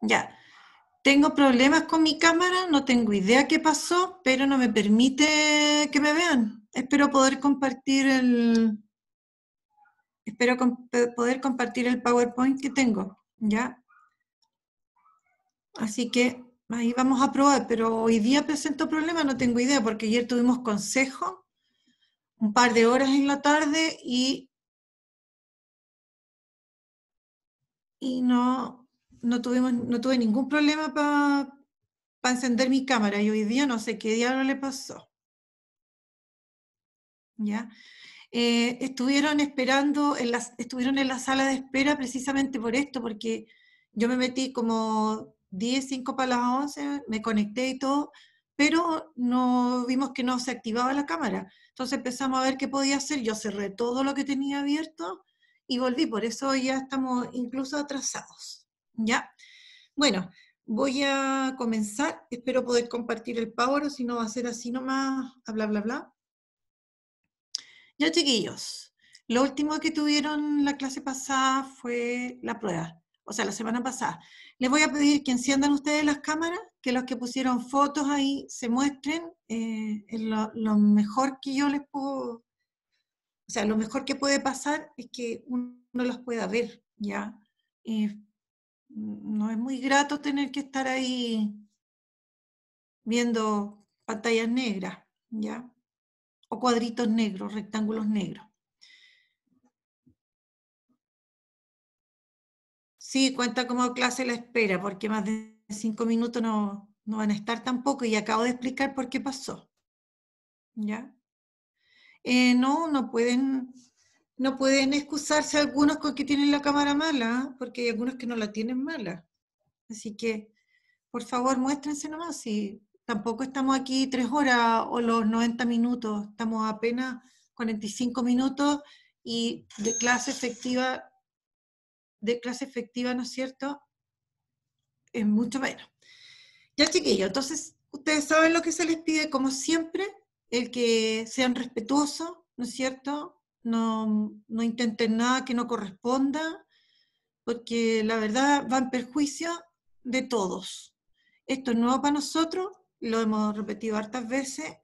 ya, tengo problemas con mi cámara, no tengo idea qué pasó, pero no me permite que me vean. Espero poder compartir el, espero poder compartir el PowerPoint que tengo, ¿ya? Así que ahí vamos a probar, pero hoy día presento problemas, no tengo idea, porque ayer tuvimos consejo, un par de horas en la tarde y, y no, no, tuvimos, no tuve ningún problema para encender mi cámara y hoy día no sé qué diablo le pasó. ¿Ya? Eh, estuvieron esperando, en estuvieron en la sala de espera precisamente por esto, porque yo me metí como 10, 5 para las 11, me conecté y todo, pero no vimos que no se activaba la cámara. Entonces empezamos a ver qué podía hacer, yo cerré todo lo que tenía abierto y volví, por eso ya estamos incluso atrasados. ¿Ya? Bueno, voy a comenzar. Espero poder compartir el power, o si no va a ser así nomás, bla, bla, bla. Ya, chiquillos, lo último que tuvieron la clase pasada fue la prueba, o sea, la semana pasada. Les voy a pedir que enciendan ustedes las cámaras, que los que pusieron fotos ahí se muestren eh, lo, mejor que yo les puedo o sea, lo mejor que puede pasar es que uno los pueda ver, ¿ya? Eh, no es muy grato tener que estar ahí viendo pantallas negras, ¿ya? O cuadritos negros, rectángulos negros. Sí, cuenta como clase la espera, porque más de cinco minutos no, no van a estar tampoco y acabo de explicar por qué pasó. ¿Ya? Eh, no, no pueden no pueden excusarse algunos con que tienen la cámara mala, porque hay algunos que no la tienen mala. Así que, por favor, muéstrense nomás. Si tampoco estamos aquí tres horas o los 90 minutos, estamos apenas 45 minutos y de clase efectiva, de clase efectiva, ¿no es cierto? Es mucho menos. Ya chiquillos, entonces ustedes saben lo que se les pide, como siempre, el que sean respetuosos, ¿no es cierto? no, intenten nada que no corresponda, porque la verdad va en perjuicio de todos. Esto es nuevo para nosotros, lo hemos repetido hartas veces,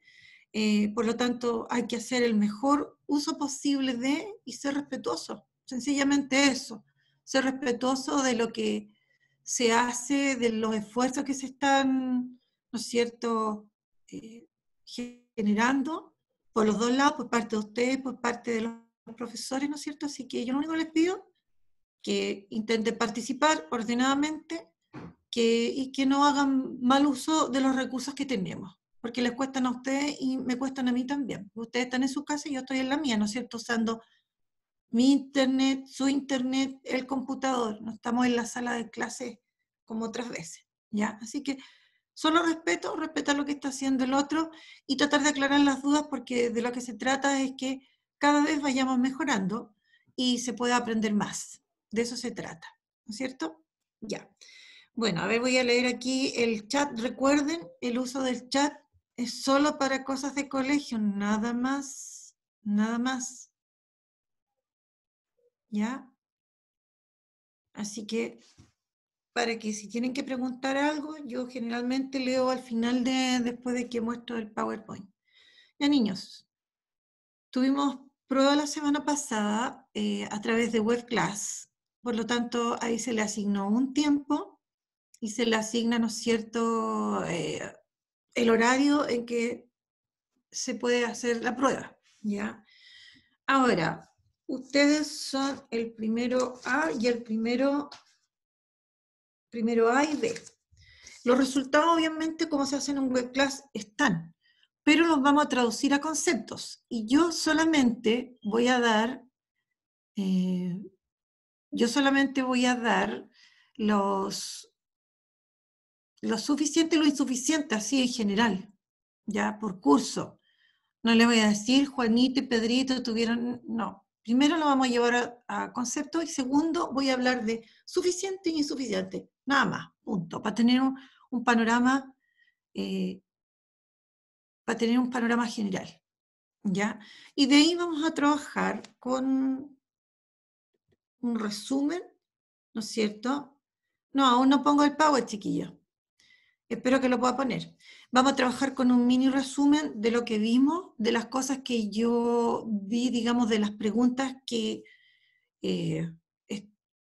eh, por lo tanto hay que hacer el mejor uso posible de y ser respetuoso, sencillamente eso, ser respetuoso de lo que se hace, de los esfuerzos que se están, ¿no es cierto?, eh, generando por los dos lados, por parte de ustedes, por parte de los profesores, ¿no es cierto? Así que yo lo único que les pido que intenten participar ordenadamente que, y que no hagan mal uso de los recursos que tenemos, porque les cuestan a ustedes y me cuestan a mí también. Ustedes están en su casa y yo estoy en la mía, ¿no es cierto? Usando mi internet, su internet, el computador. No estamos en la sala de clases como otras veces, ¿ya? Así que Solo respeto, respetar lo que está haciendo el otro y tratar de aclarar las dudas porque de lo que se trata es que cada vez vayamos mejorando y se pueda aprender más. De eso se trata, ¿no es cierto? Ya. Bueno, a ver, voy a leer aquí el chat. Recuerden, el uso del chat es solo para cosas de colegio, nada más, nada más. ¿Ya? Así que para que si tienen que preguntar algo, yo generalmente leo al final de, después de que muestro el PowerPoint. Ya niños, tuvimos prueba la semana pasada eh, a través de Web Class, por lo tanto ahí se le asignó un tiempo y se le asigna, ¿no es cierto?, eh, el horario en que se puede hacer la prueba, ¿ya? Ahora, ustedes son el primero A y el primero primero A y B. Los resultados, obviamente, como se hace en un web class, están, pero los vamos a traducir a conceptos. Y yo solamente voy a dar, eh, yo solamente voy a dar los, lo suficiente y lo insuficiente, así en general, ya por curso. No le voy a decir, Juanito y Pedrito tuvieron, no. Primero lo vamos a llevar a, a conceptos y segundo voy a hablar de suficiente e insuficiente. Nada más, punto. Para tener un, panorama, eh, para tener un panorama general. ¿Ya? Y de ahí vamos a trabajar con un resumen, ¿no es cierto? No, aún no pongo el power, chiquillo. Espero que lo pueda poner. Vamos a trabajar con un mini resumen de lo que vimos, de las cosas que yo vi, digamos, de las preguntas que, eh,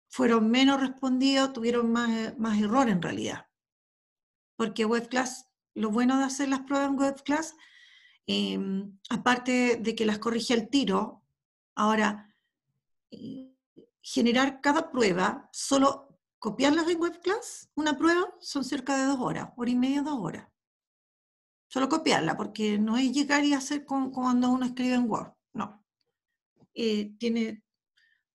fueron menos respondidos, tuvieron más, eh, más error en realidad. Porque webclass, lo bueno de hacer las pruebas en webclass, em, aparte de que las corrige al tiro, ahora eh, generar cada prueba, solo copiarlas en webclass, una prueba son cerca de dos horas, hora y media, dos horas. Solo copiarla, porque no es llegar y hacer cuando uno escribe en Word, no. Eh, tiene,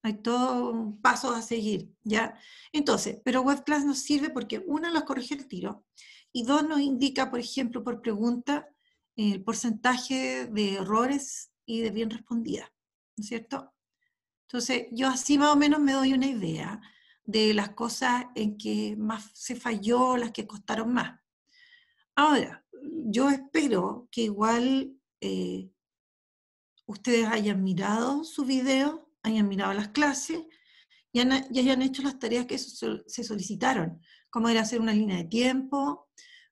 hay todo paso a seguir, ¿ya? Entonces, pero webclass nos sirve porque, una, nos corrige el tiro, y dos, nos indica, por ejemplo, por pregunta, el porcentaje de errores y de bien respondida, ¿no es cierto? Entonces, yo así más o menos me doy una idea de las cosas en que más se falló, las que costaron más. Ahora, yo espero que igual eh, ustedes hayan mirado su video hayan mirado las clases y, han, hayan hecho las tareas que se solicitaron, como era hacer una línea de tiempo,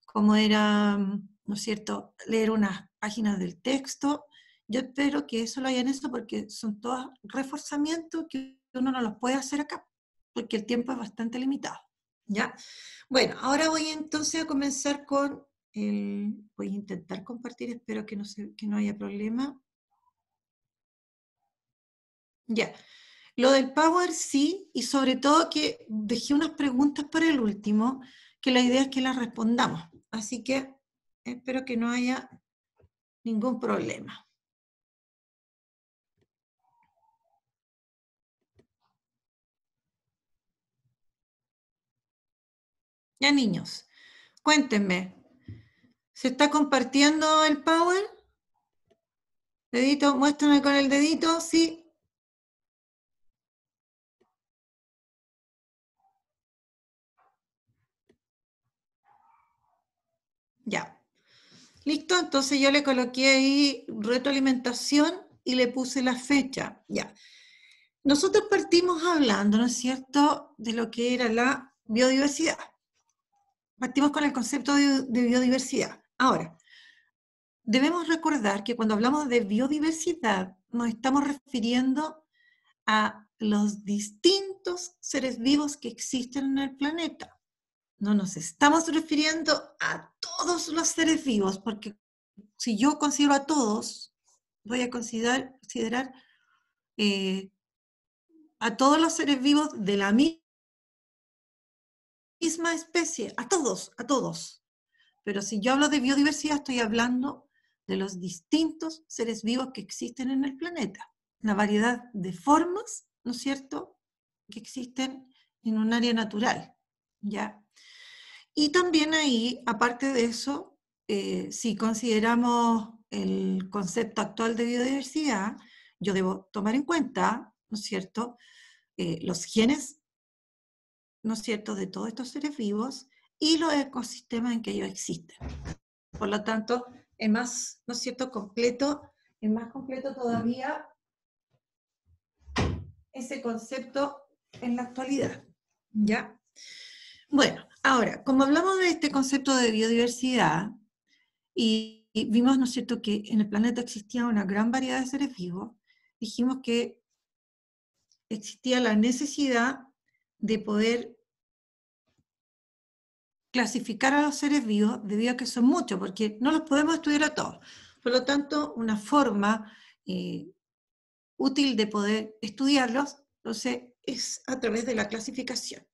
como era, ¿no es cierto?, leer unas páginas del texto. Yo espero que eso lo hayan hecho porque son todos reforzamientos que uno no los puede hacer acá, porque el tiempo es bastante limitado. ¿ya? Bueno, ahora voy entonces a comenzar con el... Voy a intentar compartir, espero que no, se, que no haya problema. Ya. Lo del Power sí, y sobre todo que dejé unas preguntas para el último, que la idea es que las respondamos. Así que espero que no haya ningún problema. Ya niños, cuéntenme, ¿se está compartiendo el Power? Dedito, muéstrame con el dedito, sí, Ya. Listo, entonces yo le coloqué ahí retroalimentación y le puse la fecha. Ya. Nosotros partimos hablando, ¿no es cierto?, de lo que era la biodiversidad. Partimos con el concepto de biodiversidad. Ahora, debemos recordar que cuando hablamos de biodiversidad nos estamos refiriendo a los distintos seres vivos que existen en el planeta no nos estamos refiriendo a todos los seres vivos, porque si yo considero a todos, voy a considerar, eh, a todos los seres vivos de la misma especie, a todos, a todos. Pero si yo hablo de biodiversidad, estoy hablando de los distintos seres vivos que existen en el planeta, la variedad de formas, ¿no es cierto?, que existen en un área natural, ¿ya? Y también ahí, aparte de eso, eh, si consideramos el concepto actual de biodiversidad, yo debo tomar en cuenta, ¿no es cierto?, eh, los genes, ¿no es cierto?, de todos estos seres vivos y los ecosistemas en que ellos existen. Por lo tanto, es más, ¿no es cierto?, completo, es más completo todavía ese concepto en la actualidad. ¿Ya? Bueno, Ahora, como hablamos de este concepto de biodiversidad y, vimos, ¿no es cierto?, que en el planeta existía una gran variedad de seres vivos, dijimos que existía la necesidad de poder clasificar a los seres vivos debido a que son muchos, porque no los podemos estudiar a todos. Por lo tanto, una forma eh, útil de poder estudiarlos, es a través de la clasificación.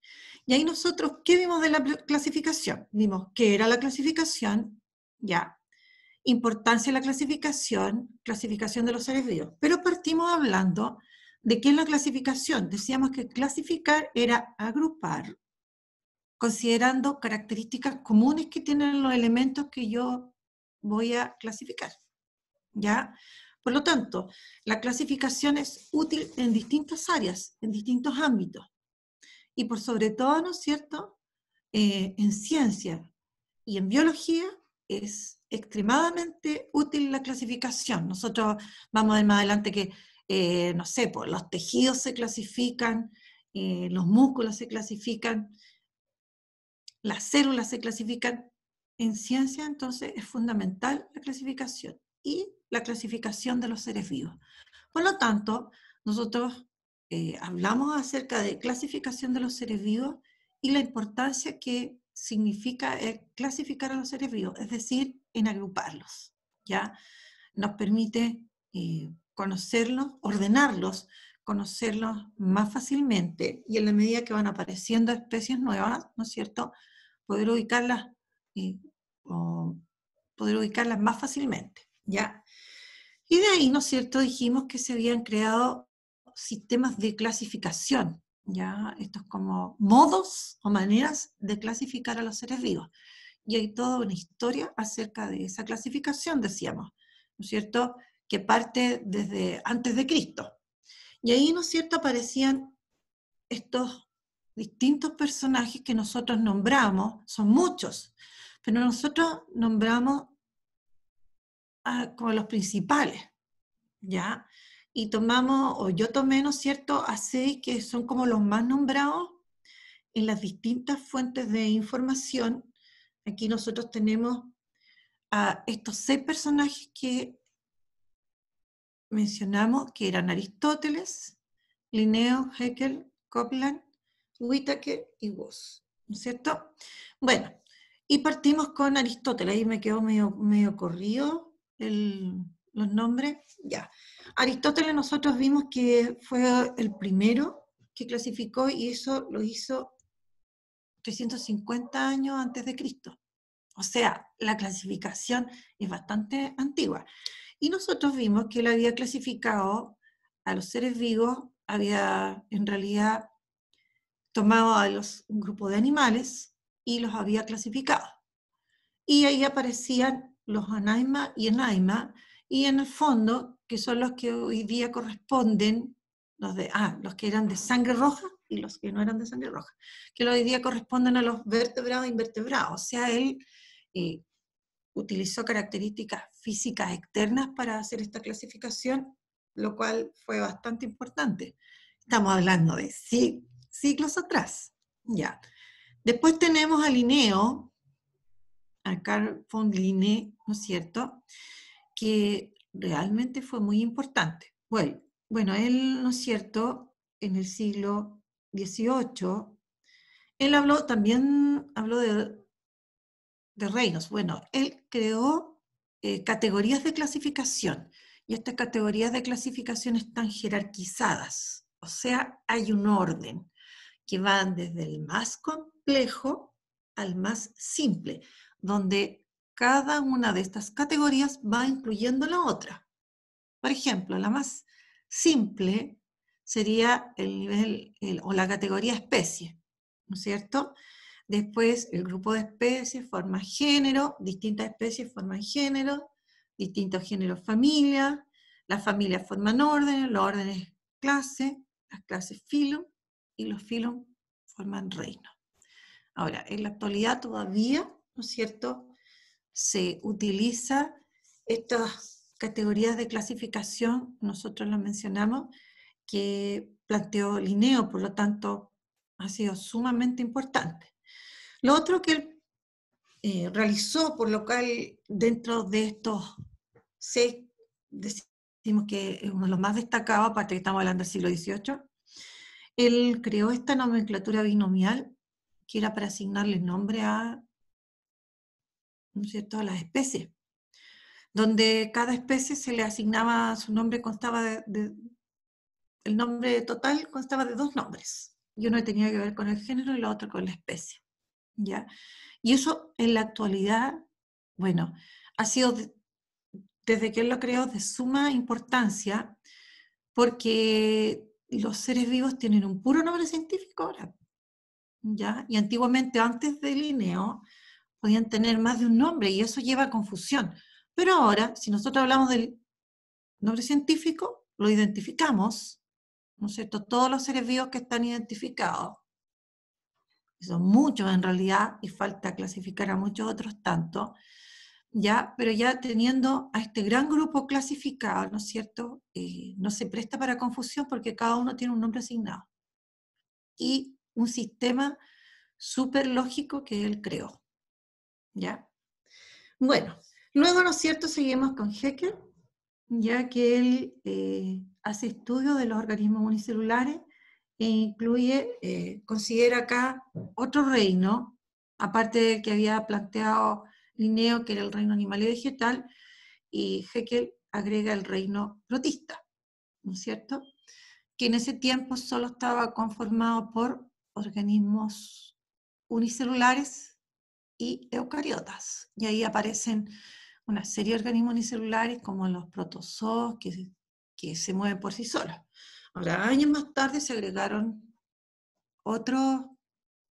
Y ahí nosotros, ¿qué vimos de la clasificación? Vimos qué era la clasificación, ya, importancia de la clasificación, clasificación de los seres vivos. Pero partimos hablando de qué es la clasificación. Decíamos que clasificar era agrupar, considerando características comunes que tienen los elementos que yo voy a clasificar. ¿Ya? Por lo tanto, la clasificación es útil en distintas áreas, en distintos ámbitos y por sobre todo, ¿no es cierto?, eh, en ciencia y en biología es extremadamente útil la clasificación. Nosotros vamos a ver más adelante que, eh, no sé, por pues, los tejidos se clasifican, eh, los músculos se clasifican, las células se clasifican. En ciencia, entonces, es fundamental la clasificación y la clasificación de los seres vivos. Por lo tanto, nosotros eh, hablamos acerca de clasificación de los seres vivos y la importancia que significa clasificar a los seres vivos, es decir, en agruparlos. ¿ya? Nos permite eh, conocerlos, ordenarlos, conocerlos más fácilmente y en la medida que van apareciendo especies nuevas, ¿no es cierto?, poder ubicarlas, eh, poder ubicarlas más fácilmente. ¿ya? Y de ahí, ¿no es cierto?, dijimos que se habían creado sistemas de clasificación, ¿ya? Estos como modos o maneras de clasificar a los seres vivos. Y hay toda una historia acerca de esa clasificación, decíamos, ¿no es cierto? Que parte desde antes de Cristo. Y ahí, ¿no es cierto?, aparecían estos distintos personajes que nosotros nombramos, son muchos, pero nosotros nombramos como los principales, ¿ya? y tomamos, o yo tomé, ¿no es cierto?, a seis que son como los más nombrados en las distintas fuentes de información. Aquí nosotros tenemos a estos seis personajes que mencionamos, que eran Aristóteles, Linneo, Heckel, Copland, Whittaker y Voss, ¿no es cierto? Bueno, y partimos con Aristóteles, ahí me quedó medio, medio corrido el, los nombres, ya. Aristóteles nosotros vimos que fue el primero que clasificó y eso lo hizo 350 años antes de Cristo. O sea, la clasificación es bastante antigua. Y nosotros vimos que él había clasificado a los seres vivos, había en realidad tomado a los, un grupo de animales y los había clasificado. Y ahí aparecían los anaima y enaima, y en el fondo, que son los que hoy día corresponden, los, de, ah, los que eran de sangre roja y los que no eran de sangre roja, que hoy día corresponden a los vertebrados e invertebrados. O sea, él eh, utilizó características físicas externas para hacer esta clasificación, lo cual fue bastante importante. Estamos hablando de siglos atrás. Ya. Después tenemos a Linneo, a Carl von Linne ¿no es cierto? que realmente fue muy importante. Bueno, bueno él, ¿no es cierto?, en el siglo XVIII, él habló, también habló de, reinos. Bueno, él creó eh, categorías de clasificación y estas categorías de clasificación están jerarquizadas, o sea, hay un orden que van desde el más complejo al más simple, donde cada una de estas categorías va incluyendo la otra. Por ejemplo, la más simple sería el nivel o la categoría especie, ¿no es cierto? Después el grupo de especies forma género, distintas especies forman género, distintos géneros familia, las familias forman órdenes, los órdenes clase, las clases filo y los filum forman reino. Ahora, en la actualidad todavía, ¿no es cierto? se utiliza estas categorías de clasificación, nosotros las mencionamos, que planteó Linneo, por lo tanto, ha sido sumamente importante. Lo otro que él eh, realizó, por lo cual dentro de estos seis, decimos que es uno de los más destacados, aparte que estamos hablando del siglo XVIII, él creó esta nomenclatura binomial que era para asignarle nombre a ¿no cierto?, a las especies, donde cada especie se le asignaba su nombre, constaba de, el nombre total constaba de dos nombres, y uno tenía que ver con el género y la otro con la especie, ¿ya? Y eso en la actualidad, bueno, ha sido, desde que él lo creó, de suma importancia, porque los seres vivos tienen un puro nombre científico ahora, ¿ya? Y antiguamente, antes de Linneo podían tener más de un nombre y eso lleva a confusión. Pero ahora, si nosotros hablamos del nombre científico, lo identificamos, ¿no es cierto? Todos los seres vivos que están identificados, son muchos en realidad y falta clasificar a muchos otros tantos, ya, pero ya teniendo a este gran grupo clasificado, ¿no es cierto? Eh, no se presta para confusión porque cada uno tiene un nombre asignado y un sistema súper lógico que él creó. ¿ya? Bueno, luego, ¿no es cierto?, seguimos con Hecker, ya que él eh, hace estudio de los organismos unicelulares e incluye, eh, considera acá otro reino, aparte del que había planteado Linneo, que era el reino animal y vegetal, y Heckel agrega el reino protista, ¿no es cierto? Que en ese tiempo solo estaba conformado por organismos unicelulares y eucariotas. Y ahí aparecen una serie de organismos unicelulares como los protozoos que, que se mueven por sí solos. Ahora, años más tarde se agregaron otros,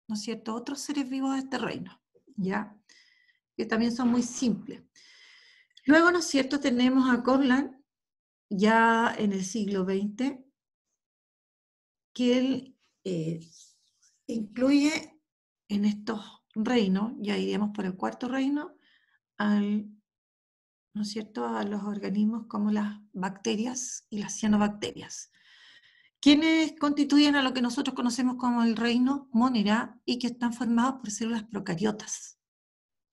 ¿no cierto?, otros seres vivos de este reino, ¿ya? Que también son muy simples. Luego, ¿no es cierto?, tenemos a Conlan ya en el siglo XX, que él eh, incluye en estos reino, ya iríamos por el cuarto reino, ¿no es cierto? a los organismos como las bacterias y las cianobacterias, quienes constituyen a lo que nosotros conocemos como el reino Monera y que están formados por células procariotas.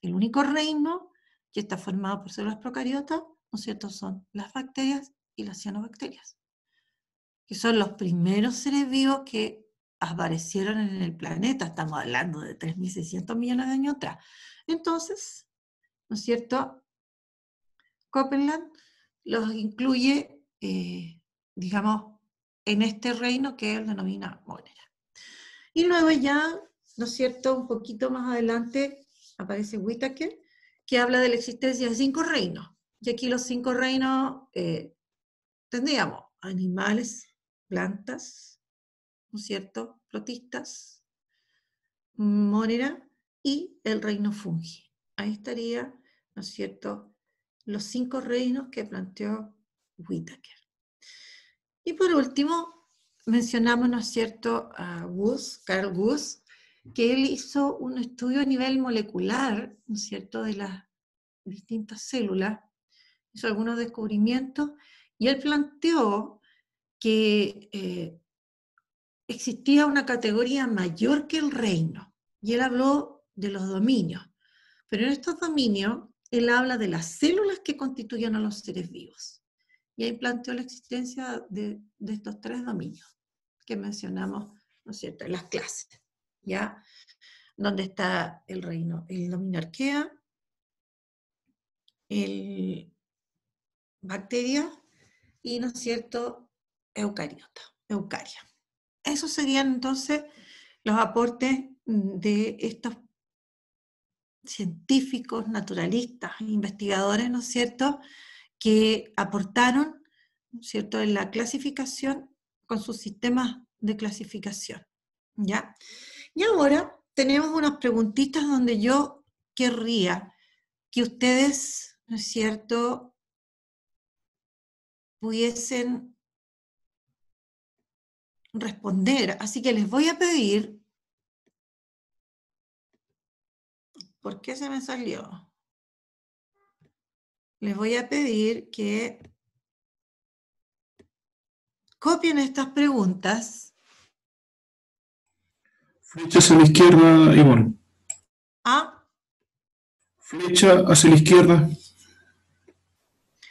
El único reino que está formado por células procariotas, ¿no es cierto?, son las bacterias y las cianobacterias, que son los primeros seres vivos que aparecieron en el planeta, estamos hablando de 3.600 millones de años atrás. Entonces, ¿no es cierto? Copenland los incluye, eh, digamos, en este reino que él denomina Monera. Y luego ya, ¿no es cierto?, un poquito más adelante aparece Whittaker, que habla de la existencia de cinco reinos. Y aquí los cinco reinos eh, tendríamos animales, plantas, ¿no es cierto? Protistas, Mónera y el reino Fungi. Ahí estaría, ¿no es cierto?, los cinco reinos que planteó Whittaker. Y por último, mencionamos, ¿no es cierto?, a Wuss, Carl Wuss, que él hizo un estudio a nivel molecular, ¿no es cierto?, de las distintas células, hizo algunos descubrimientos, y él planteó que eh, existía una categoría mayor que el reino, y él habló de los dominios. Pero en estos dominios, él habla de las células que constituyen a los seres vivos. Y ahí planteó la existencia de, estos tres dominios que mencionamos, ¿no es cierto?, las clases, ¿ya? Donde está el reino, el dominio arquea, el bacteria y, ¿no es cierto?, eucariota, eucaria. Esos serían entonces los aportes de estos científicos, naturalistas, investigadores, ¿no es cierto?, que aportaron, ¿no es cierto?, en la clasificación con sus sistemas de clasificación, ¿ya? Y ahora tenemos unas preguntitas donde yo querría que ustedes, ¿no es cierto?, pudiesen responder. Así que les voy a pedir... ¿Por qué se me salió? Les voy a pedir que copien estas preguntas. Flecha hacia la izquierda, Y ¿Ah? Flecha hacia la izquierda.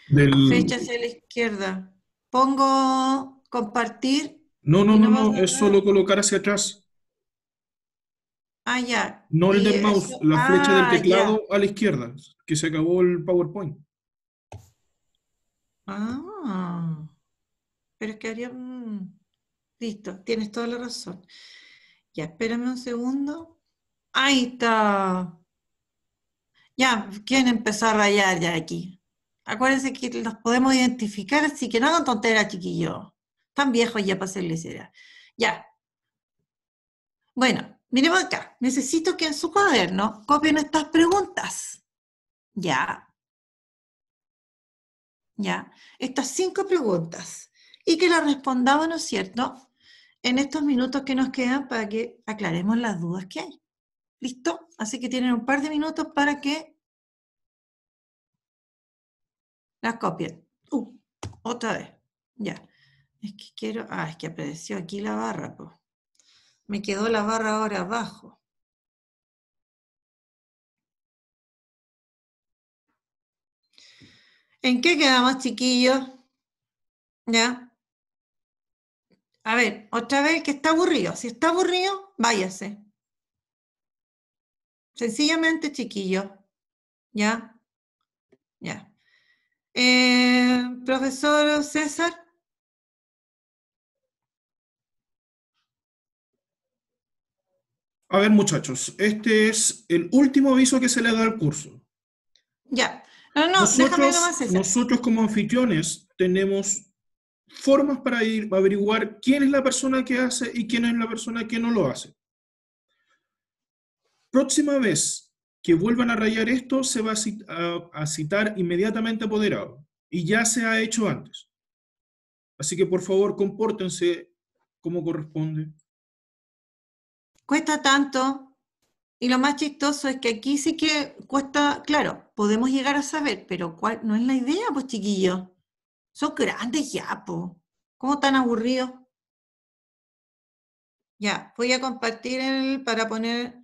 Del... Flecha hacia la izquierda. Pongo compartir. No, no, no, no, es solo colocar hacia atrás. Ah, ya. No el del mouse, la flecha del ah, teclado a la izquierda, que se acabó el PowerPoint. Ah, pero es que haría listo, tienes toda la razón. Ya, espérame un segundo. Ahí está. Ya, ¿quién empezó a rayar ya aquí? Acuérdense que los podemos identificar, así que no hagan tonteras, chiquillos. Tan viejos ya para hacerles idea. Ya. Bueno, miremos acá. Necesito que en su cuaderno copien estas preguntas. Ya. Ya. Estas cinco preguntas. Y que las respondamos, ¿no es cierto? En estos minutos que nos quedan para que aclaremos las dudas que hay. ¿Listo? Así que tienen un par de minutos para que las copien. Uh, otra vez. Ya. Es que quiero, ah, es que apareció aquí la barra, Me quedó la barra ahora abajo. ¿En qué quedamos, chiquillos? ¿Ya? A ver, otra vez, que está aburrido. Si está aburrido, váyase. Sencillamente, chiquillo ¿Ya? Ya. Eh, profesor César. A ver, muchachos, este es el último aviso que se le da al curso. Ya. No, no, nosotros, Nosotros como anfitriones tenemos formas para ir averiguar quién es la persona que hace y quién es la persona que no lo hace. Próxima vez que vuelvan a rayar esto, se va a citar inmediatamente apoderado. Y ya se ha hecho antes. Así que por favor, compórtense como corresponde cuesta tanto. Y lo más chistoso es que aquí sí que cuesta, claro, podemos llegar a saber, pero ¿cuál no es la idea, pues chiquillos? Son grandes ya, pues. ¿Cómo tan aburridos? Ya, voy a compartir el para poner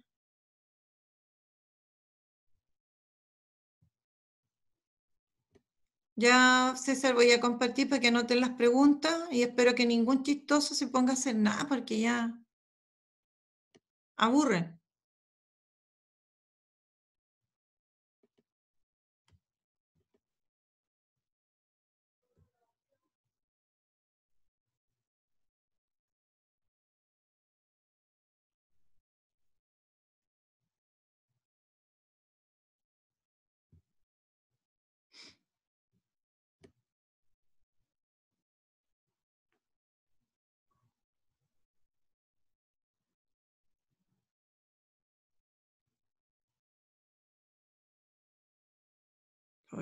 Ya, César, voy a compartir para que anoten las preguntas y espero que ningún chistoso se ponga a hacer nada porque ya aburre.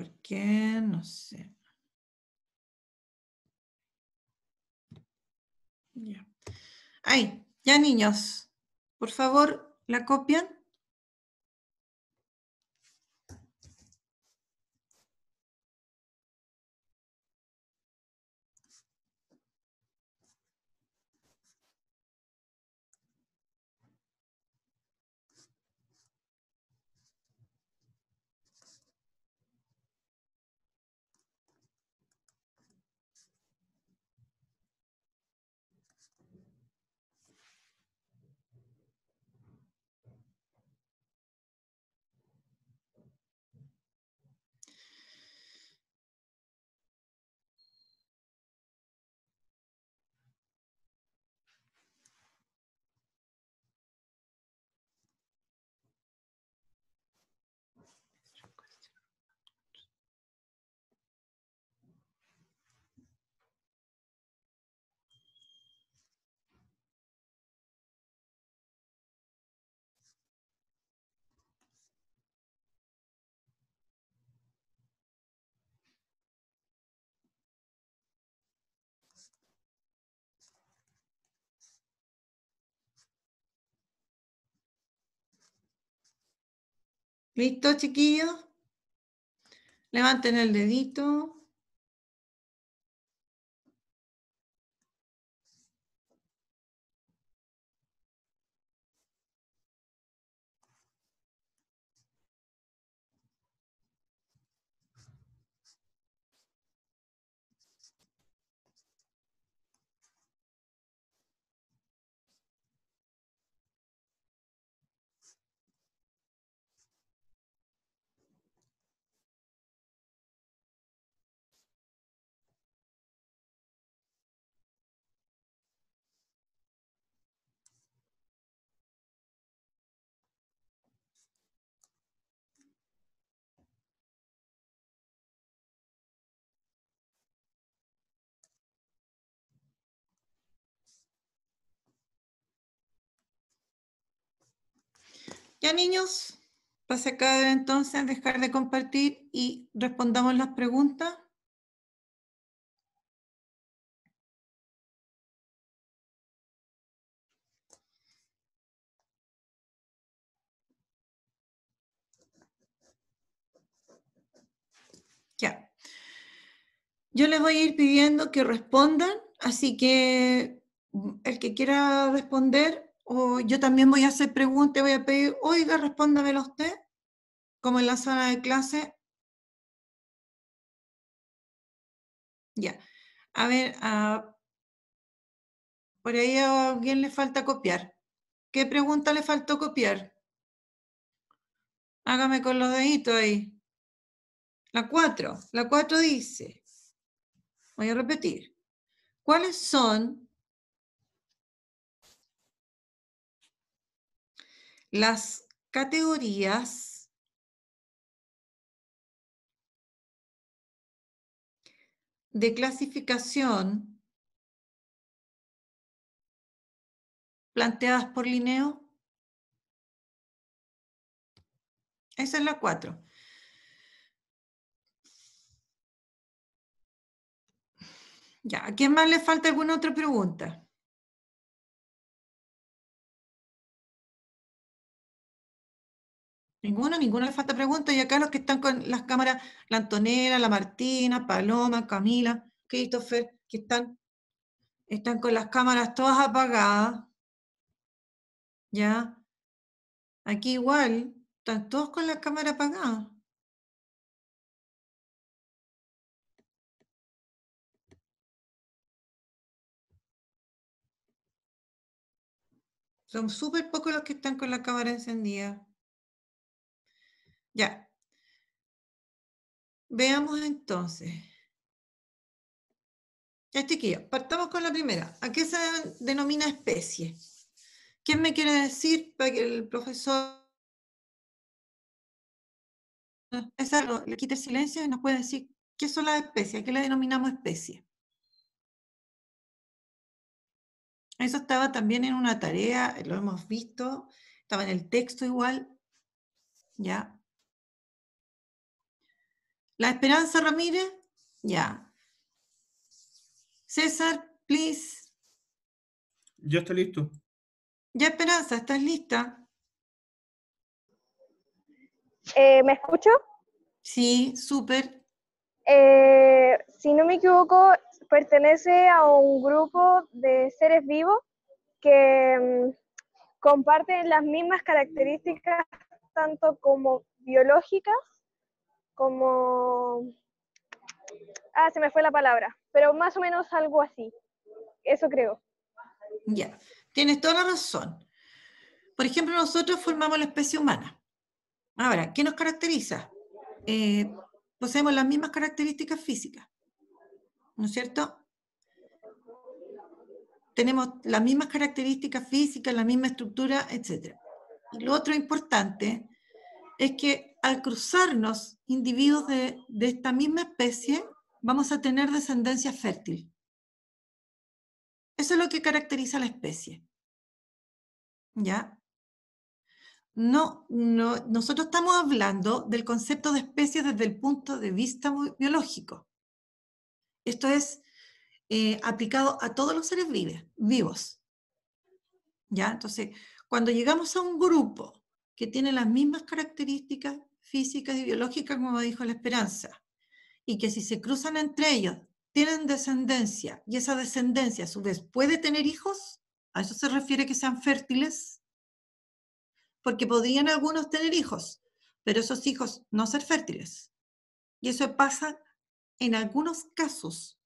por qué, no sé. Ya. ya niños, por favor, la copian. ¿Listo, chiquillos? Levanten el dedito. Ya niños, pase acá entonces dejar de compartir y respondamos las preguntas. Ya. Yo les voy a ir pidiendo que respondan, así que el que quiera responder yo también voy a hacer preguntas, voy a pedir, oiga, respóndamelo usted, como en la sala de clase. Ya, a ver, ah, por ahí a alguien le falta copiar. ¿Qué pregunta le faltó copiar? Hágame con los deditos ahí. La 4, la 4 dice, voy a repetir, ¿cuáles son las categorías de clasificación planteadas por Lineo Esa es la cuatro Ya, ¿a quién más le falta alguna otra pregunta? Ninguno, ninguno le falta pregunta. Y acá los que están con las cámaras, la Antonella, la Martina, Paloma, Camila, Christopher, que están, están con las cámaras todas apagadas. ¿Ya? Aquí igual, están todos con las cámaras apagadas. Son súper pocos los que están con la cámara encendida. Ya. Veamos entonces. Ya, chiquillos, partamos con la primera. ¿A qué se denomina especie? ¿Quién me quiere decir para que el profesor le quite silencio y nos puede decir qué son las especies, ¿A qué le denominamos especie? Eso estaba también en una tarea, lo hemos visto, estaba en el texto igual, ¿ya? ¿La Esperanza Ramírez? Ya. César, please. Yo estoy listo. Ya, Esperanza, ¿estás lista? Eh, ¿Me escucho? Sí, súper. Eh, si no me equivoco, pertenece a un grupo de seres vivos que mm, comparten las mismas características tanto como biológicas como... Ah, se me fue la palabra, pero más o menos algo así. Eso creo. Ya, tienes toda la razón. Por ejemplo, nosotros formamos la especie humana. Ahora, ¿qué nos caracteriza? Eh, poseemos las mismas características físicas, ¿no es cierto? Tenemos las mismas características físicas, la misma estructura, etc. lo otro importante es que al cruzarnos individuos de, esta misma especie, vamos a tener descendencia fértil. Eso es lo que caracteriza a la especie. ¿Ya? No, nosotros estamos hablando del concepto de especie desde el punto de vista biológico. Esto es eh, aplicado a todos los seres vivos. ¿Ya? Entonces, cuando llegamos a un grupo que tienen las mismas características físicas y biológicas como dijo la esperanza, y que si se cruzan entre ellos, tienen descendencia, y esa descendencia a su vez puede tener hijos, a eso se refiere que sean fértiles, porque podrían algunos tener hijos, pero esos hijos no ser fértiles. Y eso pasa en algunos casos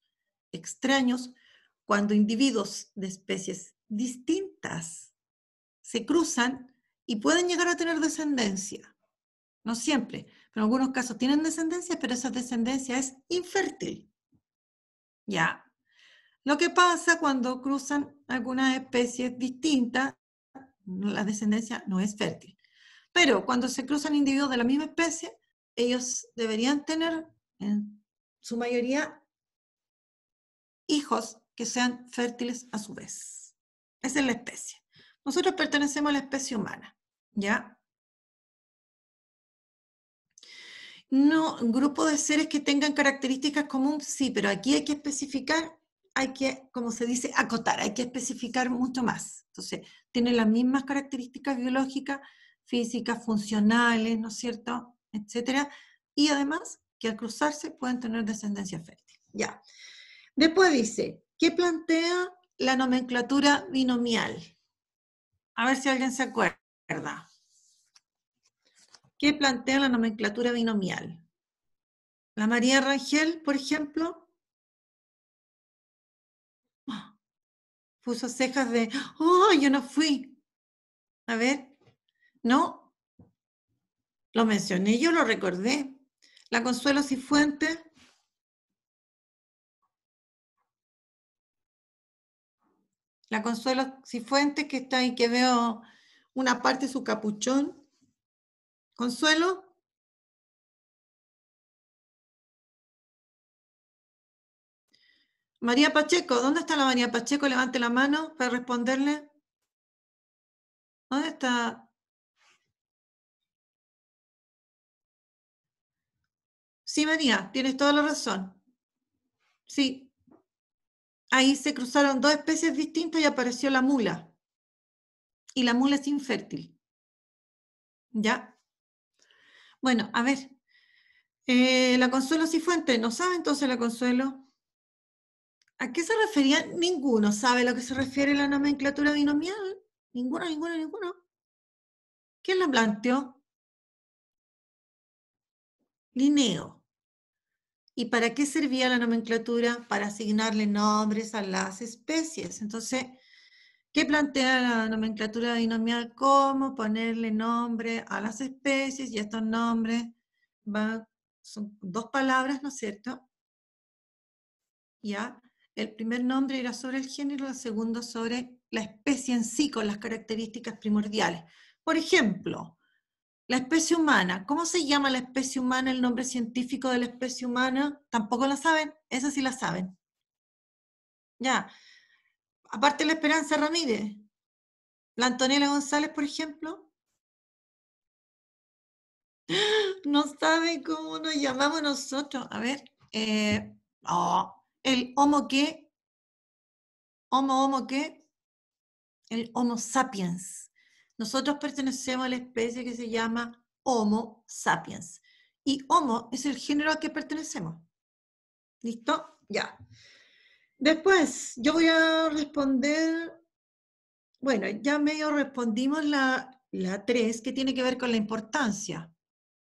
extraños cuando individuos de especies distintas se cruzan y pueden llegar a tener descendencia. No siempre, pero en algunos casos tienen descendencia, pero esa descendencia es infértil. Ya. Lo que pasa cuando cruzan algunas especies distintas, la descendencia no es fértil. Pero cuando se cruzan individuos de la misma especie, ellos deberían tener en su mayoría hijos que sean fértiles a su vez. Esa es la especie. Nosotros pertenecemos a la especie humana. ¿Ya? No, grupo de seres que tengan características comunes, sí, pero aquí hay que especificar, hay que, como se dice, acotar, hay que especificar mucho más. Entonces, tienen las mismas características biológicas, físicas, funcionales, ¿no es cierto?, etcétera. Y además, que al cruzarse pueden tener descendencia fértil. Ya. Después dice, ¿qué plantea la nomenclatura binomial? A ver si alguien se acuerda verdad. ¿Qué plantea la nomenclatura binomial? La María Rangel, por ejemplo, puso cejas de, oh, yo no fui. A ver, no, lo mencioné, yo lo recordé. La Consuelo Cifuentes, la Consuelo Cifuentes que está ahí, que veo una parte de su capuchón. Consuelo. María Pacheco, ¿dónde está la María Pacheco? Levante la mano para responderle. ¿Dónde está? Sí, María, tienes toda la razón. Sí. Ahí se cruzaron dos especies distintas y apareció la mula y la mula es infértil. ¿Ya? Bueno, a ver. Eh, la Consuelo Cifuente, ¿no sabe entonces la Consuelo? ¿A qué se refería? Ninguno sabe lo que se refiere la nomenclatura binomial. Ninguno, ninguno, ninguno. ¿Quién la planteó? Linneo. ¿Y para qué servía la nomenclatura? Para asignarle nombres a las especies. Entonces, ¿Qué plantea la nomenclatura binomial ¿Cómo ponerle nombre a las especies y estos nombres van, son dos palabras, ¿no es cierto? Ya, el primer nombre era sobre el género, el segundo sobre la especie en sí con las características primordiales. Por ejemplo, la especie humana, ¿cómo se llama la especie humana? El nombre científico de la especie humana, tampoco la saben, esa sí la saben. Ya, aparte de la Esperanza Ramírez, la Antonella González, por ejemplo, no sabe cómo nos llamamos nosotros. A ver, eh, oh, el homo qué, homo homo que, el homo sapiens. Nosotros pertenecemos a la especie que se llama Homo sapiens. Y Homo es el género al que pertenecemos. ¿Listo? Ya. Después, yo voy a responder, bueno, ya medio respondimos la, la tres, que tiene que ver con la importancia.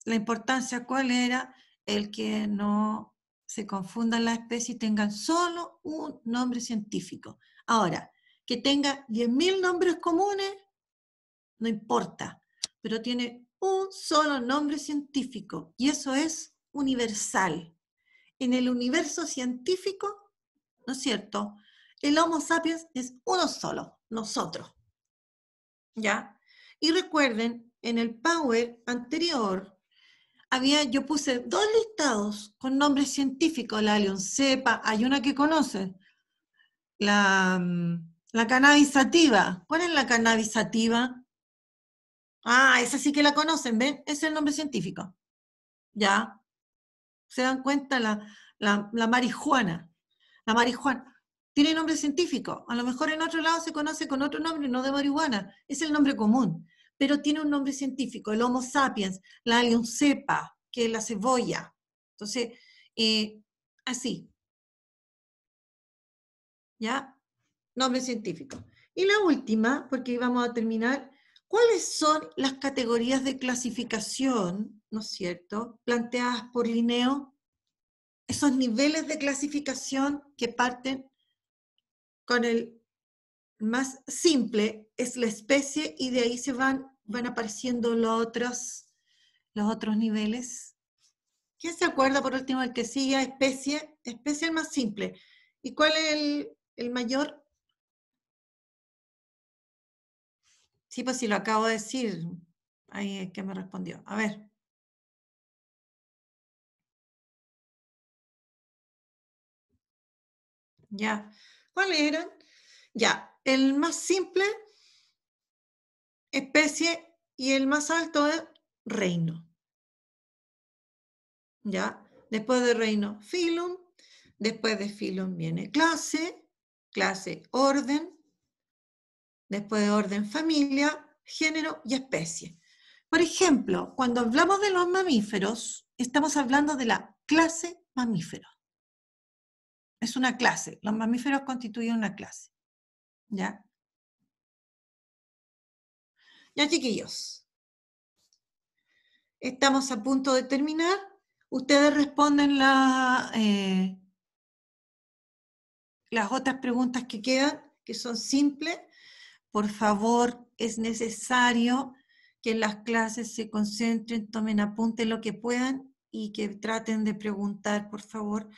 La importancia, ¿cuál era? El que no se confundan las especies y tengan solo un nombre científico. Ahora, que tenga 10.000 nombres comunes, no importa, pero tiene un solo nombre científico y eso es universal. En el universo científico ¿no es cierto? El Homo sapiens es uno solo, nosotros. ¿Ya? Y recuerden, en el Power anterior, había, yo puse dos listados con nombres científicos, la cepa, hay una que conocen, la, mm, la cannabisativa. ¿Cuál es la cannabisativa? Ah, esa sí que la conocen, ¿ven? es el nombre científico. ¿Ya? ¿Se dan cuenta? La, la, la marihuana la marihuana. Tiene nombre científico. A lo mejor en otro lado se conoce con otro nombre, no de marihuana. Es el nombre común. Pero tiene un nombre científico, el Homo sapiens, la cepa, que es la cebolla. Entonces, eh, así. ¿Ya? Nombre científico. Y la última, porque íbamos a terminar, ¿cuáles son las categorías de clasificación, ¿no es cierto?, planteadas por Linneo esos niveles de clasificación que parten con el más simple, es la especie, y de ahí se van, van apareciendo los otros, los otros niveles. ¿Quién se acuerda por último el que sigue? Especie, especie el más simple. ¿Y cuál es el, el mayor? Sí, pues si lo acabo de decir, ahí es que me respondió. A ver. Ya. ¿Cuáles eran? Ya. El más simple, especie, y el más alto es reino. Ya. Después de reino, filum. Después de filum viene clase, clase, orden. Después de orden, familia, género y especie. Por ejemplo, cuando hablamos de los mamíferos, estamos hablando de la clase mamífero es una clase. Los mamíferos constituyen una clase. ¿Ya? Ya, chiquillos. Estamos a punto de terminar. Ustedes responden eh, las otras preguntas que quedan, que son simples. Por favor, es necesario que las clases se concentren, tomen apunte lo que puedan y que traten de preguntar, por favor.